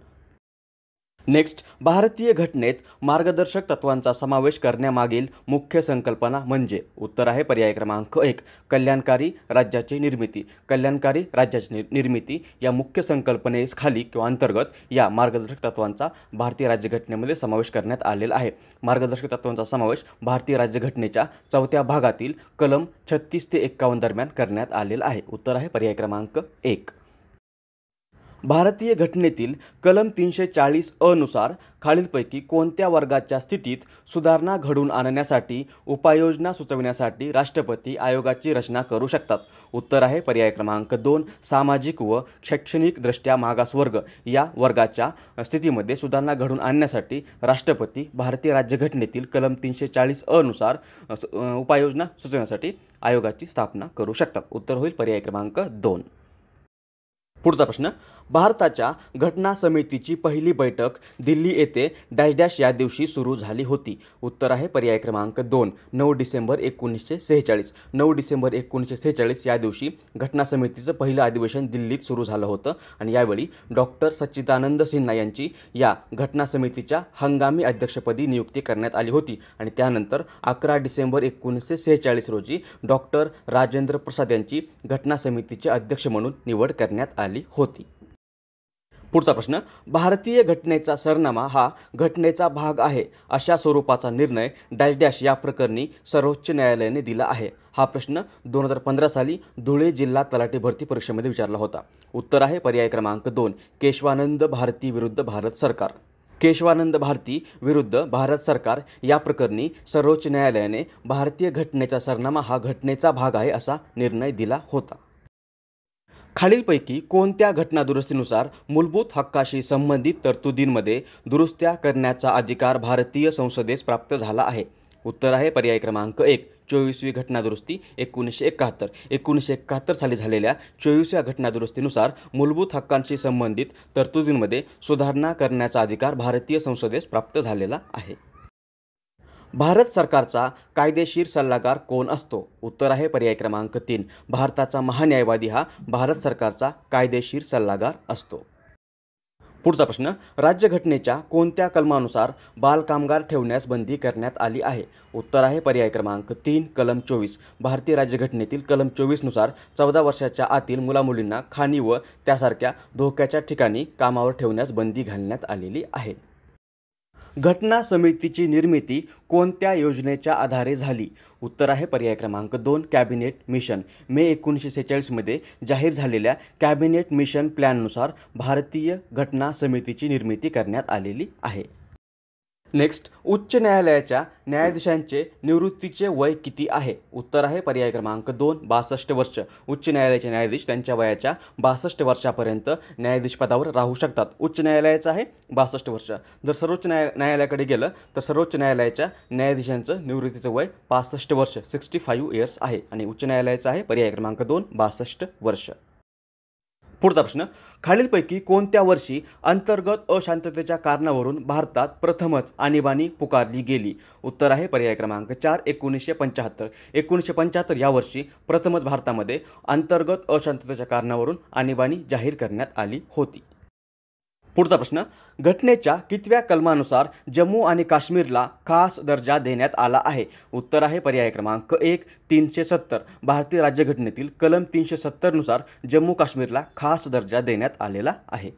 नेक्स्ट भारतीय घटनेत मार्गदर्शक तत्वांचा समावेश करण्यामागील मुख्य संकल्पना म्हणजे उत्तर आहे पर्याय क्रमांक एक कल्याणकारी राज्याची निर्मिती कल्याणकारी राज्याची निर्मिती या मुख्य संकल्पनेस खाली किंवा अंतर्गत या मार्गदर्शक तत्वांचा भारतीय राज्यघटनेमध्ये समावेश करण्यात आलेला आहे मार्गदर्शक तत्वांचा समावेश भारतीय राज्यघटनेच्या चौथ्या भागातील कलम छत्तीस ते एक्कावन्न दरम्यान करण्यात आलेला आहे उत्तर आहे पर्याय क्रमांक एक भारतीय घटनेतील कलम तीनशे चाळीस अनुसार खालीलपैकी कोणत्या वर्गाच्या स्थितीत सुधारणा घडून आणण्यासाठी उपाययोजना सुचविण्यासाठी राष्ट्रपती आयोगाची रचना करू शकतात उत्तर आहे पर्याय क्रमांक दोन सामाजिक व शैक्षणिकदृष्ट्या मागासवर्ग या वर्गाच्या स्थितीमध्ये सुधारणा घडून आणण्यासाठी राष्ट्रपती भारतीय राज्यघटनेतील कलम तीनशे चाळीस अनुसार उपाययोजना सुचवण्यासाठी आयोगाची स्थापना करू शकतात उत्तर होईल पर्याय क्रमांक दोन पुढचा प्रश्न भारताच्या घटना समितीची पहिली बैठक दिल्ली येथे डॅश डॅश या दिवशी सुरू झाली होती उत्तर आहे पर्याय क्रमांक दोन नऊ डिसेंबर एकोणीसशे सेहेचाळीस नऊ डिसेंबर एकोणीसशे सेहेचाळीस या दिवशी घटना समितीचं पहिलं अधिवेशन दिल्लीत सुरू झालं होतं आणि यावेळी डॉक्टर सच्चिदानंद सिन्हा यांची या घटना समितीच्या हंगामी अध्यक्षपदी नियुक्ती करण्यात आली होती आणि त्यानंतर अकरा डिसेंबर एकोणीसशे सेहेचाळीस रोजी डॉक्टर राजेंद्र प्रसाद यांची घटना समितीचे अध्यक्ष म्हणून निवड करण्यात आली मिळाली होती पुढचा प्रश्न भारतीय घटनेचा सरनामा हा घटनेचा भाग आहे अशा स्वरूपाचा निर्णय डॅश डॅश या प्रकरणी सर्वोच्च न्यायालयाने दिला आहे हा प्रश्न दोन हजार पंधरा साली धुळे जिल्हा तलाठी भरती परीक्षेमध्ये विचारला होता उत्तर आहे पर्याय क्रमांक दोन केशवानंद भारती विरुद्ध भारत सरकार केशवानंद भारती विरुद्ध भारत सरकार या प्रकरणी सर्वोच्च न्यायालयाने भारतीय घटनेचा सरनामा हा घटनेचा भाग आहे असा निर्णय दिला होता खालीलपैकी कोणत्या घटनादुरुस्तीनुसार मूलभूत हक्काशी संबंधित तरतुदींमध्ये दुरुस्त्या करण्याचा अधिकार भारतीय संसदेस प्राप्त झाला आहे उत्तर आहे पर्याय क्रमांक एक चोवीसवी घटनादुरुस्ती एकोणीसशे एकाहत्तर एकोणीसशे एकाहत्तर साली झालेल्या चोवीसव्या घटनादुरुस्तीनुसार मूलभूत हक्कांशी संबंधित तरतुदींमध्ये सुधारणा करण्याचा अधिकार भारतीय संसदेस प्राप्त झालेला आहे भारत सरकारचा कायदेशीर सल्लागार कोण असतो उत्तर आहे पर्याय क्रमांक तीन भारताचा महान्यायवादी हा भारत सरकारचा कायदेशीर सल्लागार असतो पुढचा प्रश्न राज्यघटनेच्या कोणत्या कलमानुसार बालकामगार ठेवण्यास बंदी करण्यात आली आहे उत्तर आहे पर्याय क्रमांक तीन कलम चोवीस भारतीय राज्यघटनेतील कलम चोवीसनुसार चौदा वर्षाच्या आतील मुलामुलींना खाणी व त्यासारख्या धोक्याच्या ठिकाणी कामावर ठेवण्यास बंदी घालण्यात आलेली आहे घटना समितीची निर्मिती कोणत्या योजनेच्या आधारे झाली उत्तर आहे पर्याय क्रमांक दोन कॅबिनेट मिशन मे एकोणीसशे सेहेचाळीसमध्ये जाहीर झालेल्या कॅबिनेट मिशन प्लॅननुसार भारतीय घटना समितीची निर्मिती करण्यात आलेली आहे नेक्स्ट उच्च न्यायालयाच्या न्यायाधीशांचे निवृत्तीचे वय किती आहे उत्तर आहे पर्याय क्रमांक दोन बासष्ट वर्ष उच्च न्यायालयाचे न्यायाधीश त्यांच्या वयाच्या बासष्ट वर्षापर्यंत न्यायाधीश पदावर राहू शकतात उच्च न्यायालयाचं आहे बासष्ट वर्ष जर सर्वोच्च न्याय न्यायालयाकडे गेलं तर सर्वोच्च न्यायालयाच्या न्यायाधीशांचं निवृत्तीचं वय पासष्ट वर्ष सिक्स्टी फाईव्ह इयर्स आहे आणि उच्च न्यायालयाचं आहे पर्याय क्रमांक दोन बासष्ट वर्ष पुढचा प्रश्न खालीलपैकी कोणत्या वर्षी अंतर्गत अशांततेच्या कारणावरून भारतात प्रथमच आणीबाणी पुकारली गेली उत्तर आहे पर्याय क्रमांक चार एकोणीसशे पंच्याहत्तर एकोणीसशे पंच्याहत्तर या वर्षी प्रथमच भारतामध्ये अंतर्गत अशांततेच्या कारणावरून आणीबाणी जाहीर करण्यात आली होती पुढचा प्रश्न घटनेच्या कितव्या कलमानुसार जम्मू आणि काश्मीरला खास दर्जा देण्यात आला आहे उत्तर आहे पर्याय क्रमांक एक तीनशे सत्तर भारतीय राज्यघटनेतील कलम तीनशे सत्तरनुसार जम्मू काश्मीरला खास दर्जा देण्यात आलेला आहे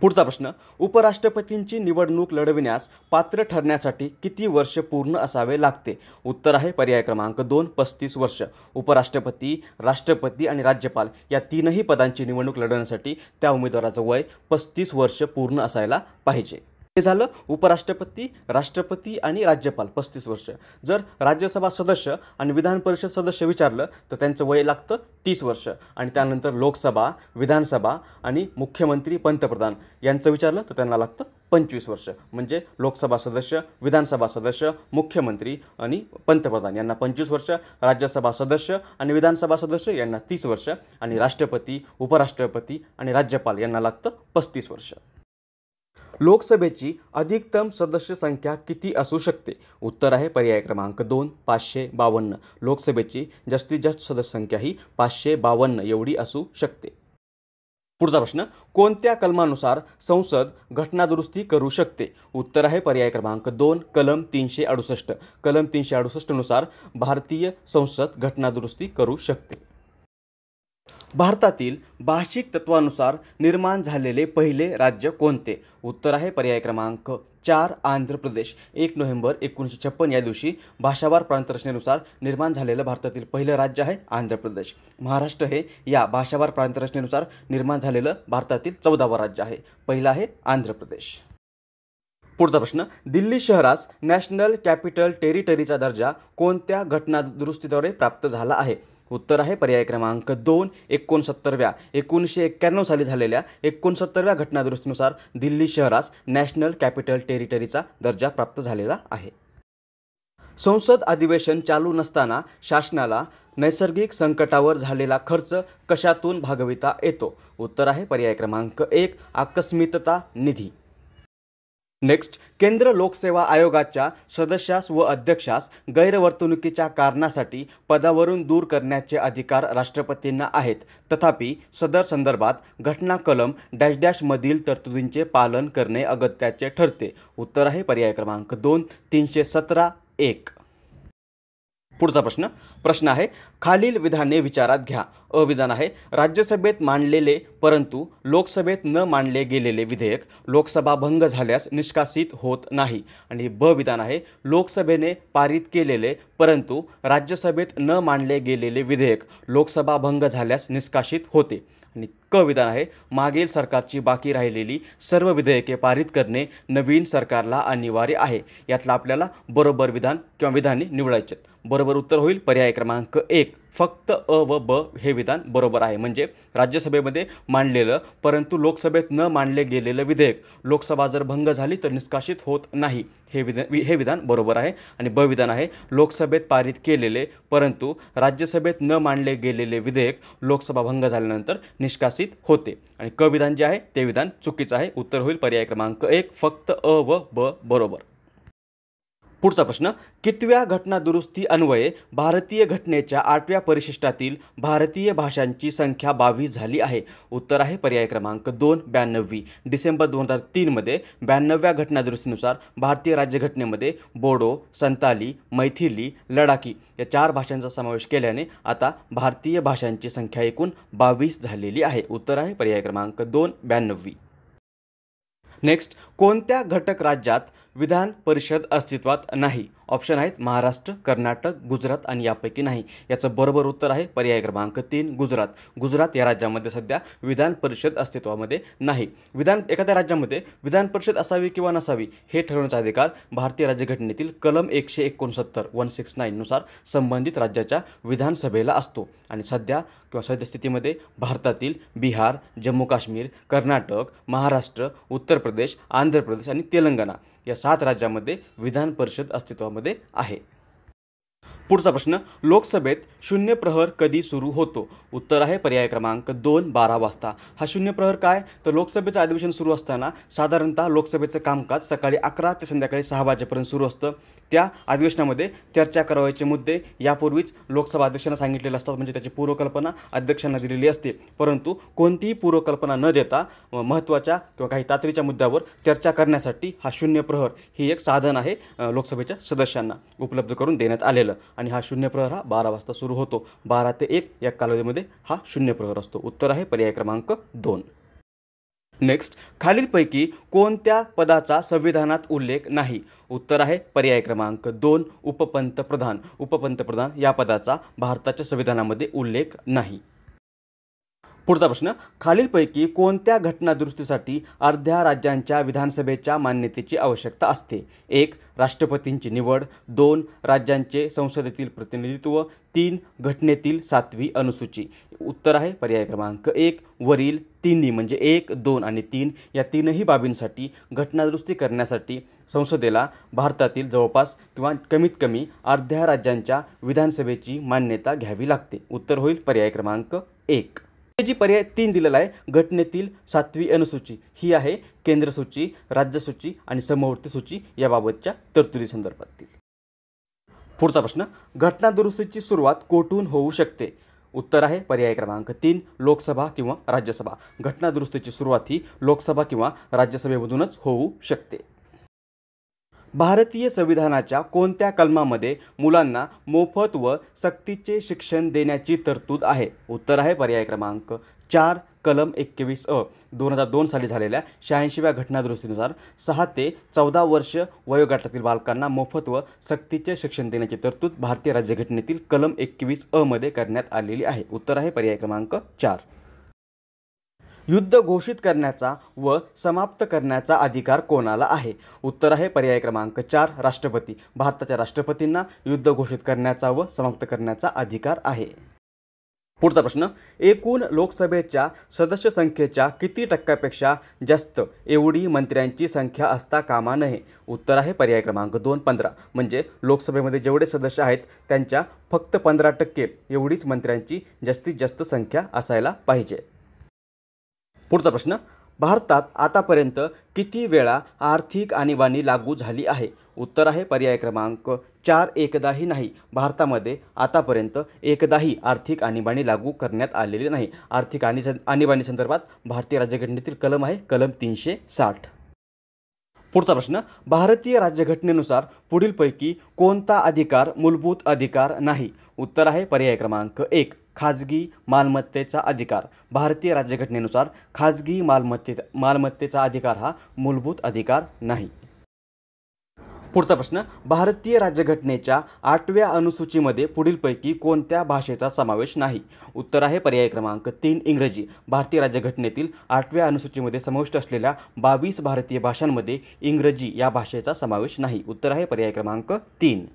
पुढचा प्रश्न उपराष्ट्रपतींची निवडणूक लढविण्यास पात्र ठरण्यासाठी किती वर्ष पूर्ण असावे लागते उत्तर आहे पर्याय क्रमांक दोन पस्तीस वर्ष उपराष्ट्रपती राष्ट्रपती आणि राज्यपाल या तीनही पदांची निवडणूक लढवण्यासाठी त्या उमेदवाराचं वय पस्तीस वर्ष पूर्ण असायला पाहिजे हे झालं उपराष्ट्रपती राष्ट्रपती आणि राज्यपाल पस्तीस वर्ष जर राज्यसभा सदस्य आणि विधान परिषद सदस्य विचारलं तर त्यांचं वय लागतं तीस वर्ष आणि त्यानंतर लोकसभा विधानसभा आणि मुख्यमंत्री पंतप्रधान यांचं विचारलं तर त्यांना लागतं पंचवीस वर्ष म्हणजे लोकसभा सदस्य विधानसभा सदस्य मुख्यमंत्री आणि पंतप्रधान यांना पंचवीस वर्ष राज्यसभा सदस्य आणि विधानसभा सदस्य यांना तीस वर्ष आणि राष्ट्रपती उपराष्ट्रपती आणि राज्यपाल यांना लागतं पस्तीस वर्ष लोकसभेची अधिकतम सदस्य संख्या किती असू शकते उत्तर आहे पर्याय क्रमांक दोन पाचशे बावन्न लोकसभेची जास्तीत जास्त सदस्य संख्या ही पाचशे बावन्न एवढी असू शकते पुढचा प्रश्न कोणत्या कलमानुसार संसद घटनादुरुस्ती करू शकते उत्तर आहे पर्याय क्रमांक दोन कलम तीनशे अडुसष्ट कलम तीनशे अडुसष्टनुसार भारतीय संसद घटनादुरुस्ती करू शकते भारतातील भाषिक तत्वानुसार निर्माण झालेले पहिले राज्य कोणते उत्तर आहे पर्याय क्रमांक चार आंध्र प्रदेश एक नोव्हेंबर एकोणीसशे छप्पन या दिवशी भाषावार प्रांतरचनेनुसार निर्माण झालेलं भारतातील पहिलं राज्य आहे आंध्र प्रदेश महाराष्ट्र हे या भाषावार प्रांतरचनेनुसार निर्माण झालेलं भारतातील चौदावं राज्य आहे पहिलं आहे आंध्र प्रदेश पुढचा प्रश्न दिल्ली शहरास नॅशनल कॅपिटल टेरिटरीचा दर्जा कोणत्या घटनादुरुस्तीद्वारे प्राप्त झाला आहे उत्तर आहे पर्याय क्रमांक दोन एकोणसत्तरव्या एकोणीसशे एक्क्याण्णव साली झालेल्या एकोणसत्तरव्या घटनादुरुस्तीनुसार दिल्ली शहरास नॅशनल कॅपिटल टेरिटरीचा दर्जा प्राप्त झालेला आहे संसद अधिवेशन चालू नसताना शासनाला नैसर्गिक संकटावर झालेला खर्च कशातून भागविता येतो उत्तर आहे पर्याय क्रमांक एक आकस्मितता निधी नेक्स्ट केंद्र लोकसेवा आयोगाच्या सदस्यास व अध्यक्षास गैरवर्तणुकीच्या कारणासाठी पदावरून दूर करण्याचे अधिकार राष्ट्रपतींना आहेत तथापि सदर संदर्भात घटना कलम डॅश डॅशमधील तरतुदींचे पालन करणे अगत्याचे ठरते उत्तर आहे पर्याय क्रमांक दोन तीनशे सतरा एक पुढचा प्रश्न प्रश्न आहे खालील विधाने विचारात घ्या अविधान आहे राज्यसभेत मांडलेले परंतु लोकसभेत न मांडले गेलेले विधेयक लोकसभा भंग झाल्यास निष्कासित होत नाही आणि ब विधान आहे लोकसभेने पारित केलेले परंतु राज्यसभेत न मांडले गेलेले विधेयक लोकसभा भंग झाल्यास निष्कासित होते आणि क विधान आहे मागील सरकारची बाकी राहिलेली सर्व विधेयके पारित करणे नवीन सरकारला अनिवार्य आहे यातलं आपल्याला बरोबर विधान किंवा विधाने निवडायचे बरोबर उत्तर होईल पर्याय क्रमांक एक फक्त अ व ब हे विधान बरोबर आहे म्हणजे राज्यसभेमध्ये मांडलेलं परंतु लोकसभेत न मांडले गेलेलं विधेयक लोकसभा जर भंग झाली तर निष्कासित होत नाही हे विधान हे विधान बरोबर आहे आणि ब विधान आहे लोकसभेत पारित केलेले परंतु राज्यसभेत न मांडले गेलेले विधेयक लोकसभा भंग झाल्यानंतर निष्कासित होते आणि क विधान जे आहे ते विधान चुकीचं आहे उत्तर होईल पर्याय क्रमांक एक फक्त अ व ब बरोबर पुढचा प्रश्न कितव्या घटनादुरुस्ती अन्वये भारतीय घटनेच्या आठव्या परिशिष्टातील भारतीय भाषांची संख्या बावीस झाली आहे उत्तर आहे पर्याय क्रमांक दोन ब्याण्णवी डिसेंबर दोन हजार तीनमध्ये ब्याण्णव्या घटनादुरुस्तीनुसार भारतीय राज्यघटनेमध्ये बोडो संताली मैथिली लडाखी या चार भाषांचा समावेश केल्याने आता भारतीय भाषांची संख्या एकूण बावीस झालेली आहे उत्तर आहे पर्याय क्रमांक दोन ब्याण्णवी नेक्स्ट कोणत्या घटक राज्यात विधान परिषद अस्तित्वात नाही ऑप्शन आहेत महाराष्ट्र कर्नाटक गुजरात आणि यापैकी नाही याचं बरोबर उत्तर आहे पर्याय क्रमांक तीन गुजरात गुजरात या राज्यामध्ये सध्या विधान परिषद अस्तित्वामध्ये नाही विधान एखाद्या राज्यामध्ये विधान परिषद असावी किंवा नसावी हे ठरवण्याचा अधिकार भारतीय राज्यघटनेतील कलम एकशे एकोणसत्तर वन सिक्स नाईननुसार संबंधित राज्याच्या विधानसभेला असतो आणि सध्या किंवा सद्यस्थितीमध्ये भारतातील बिहार जम्मू काश्मीर कर्नाटक महाराष्ट्र उत्तर प्रदेश आंध्र प्रदेश आणि तेलंगणा या सात राज्यामध्ये विधान परिषद अस्तित्वामध्ये मध्ये आहे पुढचा प्रश्न लोकसभेत शून्य प्रहर कधी सुरू होतो उत्तर आहे पर्याय क्रमांक दोन बारा वाजता हा शून्य प्रहर काय तर लोकसभेचं अधिवेशन सुरू असताना साधारणतः लोकसभेचं कामकाज सकाळी अकरा ते संध्याकाळी सहा वाजेपर्यंत सुरू असतं त्या अधिवेशनामध्ये चर्चा करावयाचे मुद्दे यापूर्वीच लोकसभा अध्यक्षांना सांगितलेले असतात म्हणजे त्याची पूर्वकल्पना अध्यक्षांना दिलेली असते परंतु कोणतीही पूर्वकल्पना न देता महत्त्वाच्या किंवा काही तातडीच्या मुद्द्यावर चर्चा करण्यासाठी हा शून्य प्रहर ही एक साधन आहे लोकसभेच्या सदस्यांना उपलब्ध करून देण्यात आलेलं आणि हा शून्य प्रहर हा बारा वाजता सुरू होतो बारा ते एक या कालावधीमध्ये हा शून्य प्रहर असतो उत्तर आहे पर्याय क्रमांक दोन नेक्स्ट खालीलपैकी कोणत्या पदाचा संविधानात उल्लेख नाही उत्तर आहे पर्याय क्रमांक दोन उपपंतप्रधान उपपंतप्रधान या पदाचा भारताच्या संविधानामध्ये उल्लेख नाही पुढचा प्रश्न खालीलपैकी कोणत्या घटनादुरुस्तीसाठी अर्ध्या राज्यांच्या विधानसभेच्या मान्यतेची आवश्यकता असते एक राष्ट्रपतींची निवड दोन राज्यांचे संसदेतील प्रतिनिधित्व तीन घटनेतील सातवी अनुसूची उत्तर आहे पर्याय क्रमांक एक वरील तिन्ही म्हणजे एक दोन आणि तीन या तीनही बाबींसाठी घटनादुरुस्ती करण्यासाठी संसदेला भारतातील जवळपास किंवा कमीत कमी अर्ध्या राज्यांच्या विधानसभेची मान्यता घ्यावी लागते उत्तर होईल पर्याय क्रमांक एक जी पर्याय तीन दिलेला आहे घटनेतील सातवी अनुसूची ही आहे केंद्रसूची राज्यसूची आणि समवर्ती सूची याबाबतच्या तरतुदी संदर्भातील पुढचा प्रश्न घटना दुरुस्तीची सुरुवात कोठून होऊ शकते उत्तर आहे पर्याय क्रमांक तीन लोकसभा किंवा राज्यसभा घटना दुरुस्तीची सुरुवात ही लोकसभा किंवा राज्यसभेमधूनच होऊ शकते भारतीय संविधानाच्या कोणत्या कलमामध्ये मुलांना मोफत व सक्तीचे शिक्षण देण्याची तरतूद आहे उत्तर आहे पर्याय क्रमांक चार कलम एकवीस अ दोन हजार दोन साली झालेल्या शहाऐंशीव्या घटनादुरुस्तीनुसार सहा ते चौदा वर्ष वयोगटातील बालकांना मोफत व सक्तीचे शिक्षण देण्याची तरतूद भारतीय राज्यघटनेतील कलम एकवीस अ मध्ये करण्यात आलेली आहे उत्तर आहे पर्याय क्रमांक चार युद्ध घोषित करण्याचा व समाप्त करण्याचा अधिकार कोणाला आहे उत्तर आहे पर्याय क्रमांक चार राष्ट्रपती भारताच्या राष्ट्रपतींना युद्ध घोषित करण्याचा व समाप्त करण्याचा अधिकार आहे पुढचा प्रश्न एकूण लोकसभेच्या सदस्य संख्येच्या किती टक्क्यापेक्षा जास्त एवढी मंत्र्यांची संख्या असता कामा नये उत्तर आहे पर्याय क्रमांक दोन पंधरा म्हणजे लोकसभेमध्ये जेवढे सदस्य आहेत त्यांच्या फक्त पंधरा टक्के एवढीच मंत्र्यांची जास्तीत जास्त संख्या असायला पाहिजे पुढचा प्रश्न भारतात आतापर्यंत किती वेळा आर्थिक आणीबाणी लागू झाली आहे उत्तर आहे पर्याय क्रमांक चार एकदाही नाही भारतामध्ये आतापर्यंत एकदाही आर्थिक आणीबाणी लागू करण्यात आलेली नाही आर्थिक आणि आणीबाणी संदर्भात भारतीय राज्यघटनेतील कलम आहे कलम तीनशे साठ पुढचा प्रश्न भारतीय राज्यघटनेनुसार पुढीलपैकी कोणता अधिकार मूलभूत अधिकार नाही उत्तर आहे पर्याय क्रमांक एक खाजगी मालमत्तेचा अधिकार भारतीय राज्यघटनेनुसार खाजगी मालमत्ते मालमत्तेचा अधिकार हा मूलभूत अधिकार नाही पुढचा प्रश्न भारतीय राज्यघटनेच्या आठव्या अनुसूचीमध्ये पुढीलपैकी कोणत्या भाषेचा समावेश नाही उत्तर आहे पर्याय क्रमांक तीन इंग्रजी भारतीय राज्यघटनेतील आठव्या अनुसूचीमध्ये समाविष्ट असलेल्या बावीस भारतीय भाषांमध्ये इंग्रजी या भाषेचा समावेश नाही उत्तर आहे पर्याय क्रमांक तीन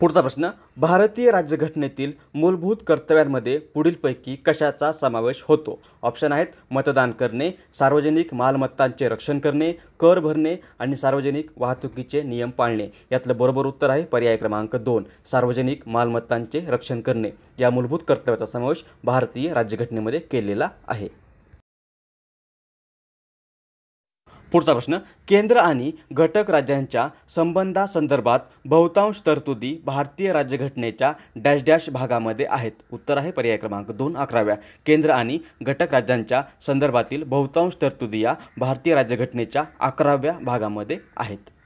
पुढचा प्रश्न भारतीय राज्यघटनेतील मूलभूत कर्तव्यांमध्ये पुढीलपैकी कशाचा समावेश होतो ऑप्शन आहेत मतदान करणे सार्वजनिक मालमत्तांचे रक्षण करणे कर भरणे आणि सार्वजनिक वाहतुकीचे नियम पाळणे यातलं बरोबर उत्तर आहे पर्याय क्रमांक दोन सार्वजनिक मालमत्तांचे रक्षण करणे या मूलभूत कर्तव्याचा समावेश भारतीय राज्यघटनेमध्ये केलेला आहे पुढचा प्रश्न केंद्र आणि घटक राज्यांच्या संबंधासंदर्भात बहुतांश तरतुदी भारतीय राज्यघटनेच्या डॅश डॅश भागामध्ये आहेत उत्तर आहे पर्याय क्रमांक दोन अकराव्या केंद्र आणि घटक राज्यांच्या संदर्भातील बहुतांश तरतुदी या भारतीय राज्यघटनेच्या अकराव्या भागामध्ये आहेत